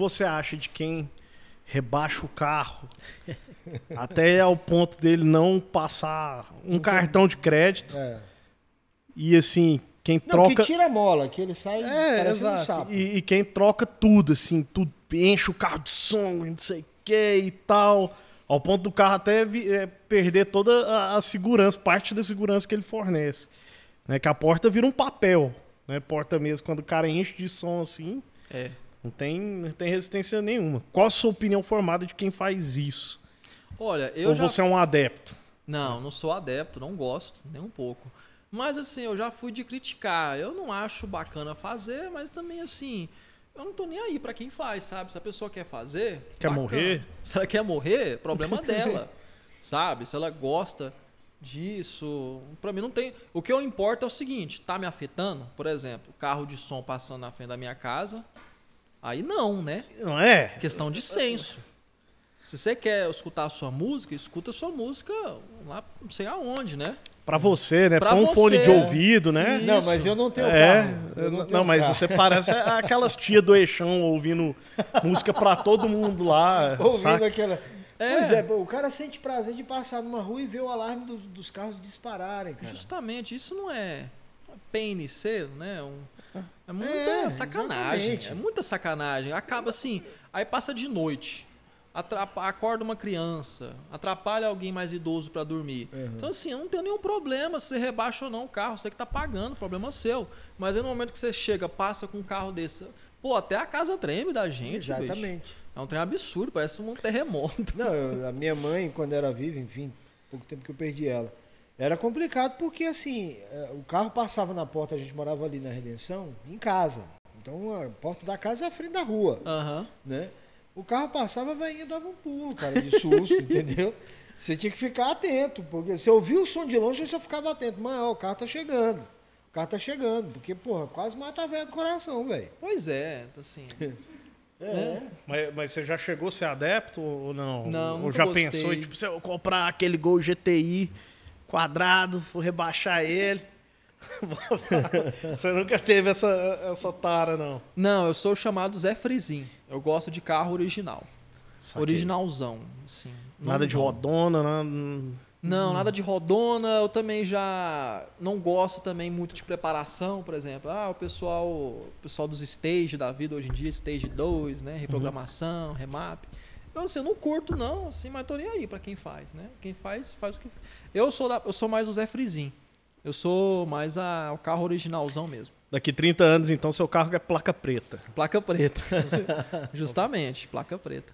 você acha de quem rebaixa o carro até ao ponto dele não passar um cartão de crédito? É. E assim, quem troca. que tira a mola, que ele sai é, parece um sapo. E, e, quem troca tudo, assim, tudo, enche o carro de som, não sei o que e tal. Ao ponto do carro até é, perder toda a, a, segurança, parte da segurança que ele fornece. Né? Que a porta vira um papel. Né? Porta mesmo, quando o cara enche de som assim. É. Não tem, não tem resistência nenhuma. Qual a sua opinião formada de quem faz isso? Olha, eu Ou já... você é um adepto? Não, não sou adepto, não gosto, nem um pouco. Mas assim, eu já fui de criticar. Eu não acho bacana fazer, mas também assim, eu não tô nem aí para quem faz, sabe? Se a pessoa quer fazer, quer bacana. morrer? Se ela quer morrer, problema dela. sabe? Se ela gosta disso, para mim não tem. O que eu importa é o seguinte, tá me afetando, por exemplo, carro de som passando na frente da minha casa, Aí não, né? Não é? Questão de senso. Se você quer escutar a sua música, escuta a sua música lá não sei aonde, né? Pra você, né? Pra um fone de ouvido, né? Isso. Não, mas eu não tenho é, carro. Eu não, não tenho mas carro. você parece aquelas tia do Eixão ouvindo música pra todo mundo lá. Ouvindo saca? aquela... É. Pois é, o cara sente prazer de passar numa rua e ver o alarme dos, dos carros dispararem, cara. Justamente, isso não é PNC, né? Um, é muita é, sacanagem. Exatamente. É muita sacanagem. Acaba assim, aí passa de noite. Atrapa, acorda uma criança, atrapalha alguém mais idoso para dormir. Uhum. Então, assim, eu não tenho nenhum problema se você rebaixa ou não o carro, você que tá pagando, problema seu. Mas aí, no momento que você chega, passa com um carro desse, pô, até a casa treme da gente. Exatamente. Bicho. É um trem absurdo, parece um terremoto. Não, eu, a minha mãe, quando era viva, enfim, pouco tempo que eu perdi ela, era complicado porque, assim, eh, o carro passava na porta, a gente morava ali na Redenção, em casa. Então, a porta da casa é a frente da rua, uhum. né? O carro passava, a veinha dava um pulo, cara, de susto, entendeu? Você tinha que ficar atento, porque se ouvia o som de longe, você ficava atento. Mas, ó, o carro tá chegando. O carro tá chegando, porque, porra, quase mata a velha do coração, velho. Pois é, tá assim... É. é. Mas, mas, você já chegou a ser adepto ou não? Não, Ou já gostei. pensou em tipo, se eu comprar aquele Gol GTI quadrado, vou rebaixar ele. Você nunca teve essa, essa tara, não? Não, eu sou chamado Zé Frizin. Eu gosto de carro original. Saquei. Originalzão, assim. Nada de rodona, nada... Não, hum. nada de rodona. Eu também já não gosto também muito de preparação, por exemplo. Ah, o pessoal, o pessoal dos stage da vida hoje em dia, stage 2, né? Reprogramação, remap. Então, assim, eu não curto, não, assim, mas tô nem aí para quem faz, né? Quem faz, faz o que. Eu sou, da, eu sou mais o Zé Frizin. Eu sou mais a, o carro originalzão mesmo. Daqui 30 anos, então, seu carro é placa preta. Placa preta. Justamente, placa preta.